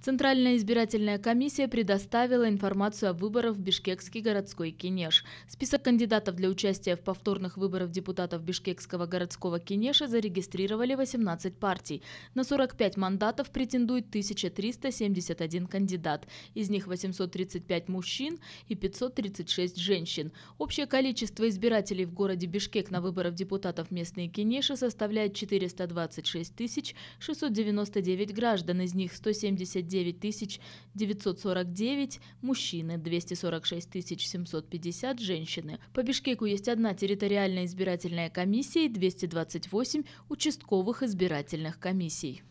Центральная избирательная комиссия предоставила информацию о выборах в Бишкекский городской Кенеш. Список кандидатов для участия в повторных выборах депутатов Бишкекского городского Кенеша зарегистрировали 18 партий. На 45 мандатов претендует 1371 кандидат. Из них 835 мужчин и 536 женщин. Общее количество избирателей в городе Бишкек на выборах депутатов местные Кенеши составляет 426 699 граждан, из них 179 79 949 мужчины, 246 750 женщины. По Бишкеку есть одна территориальная избирательная комиссия и 228 участковых избирательных комиссий.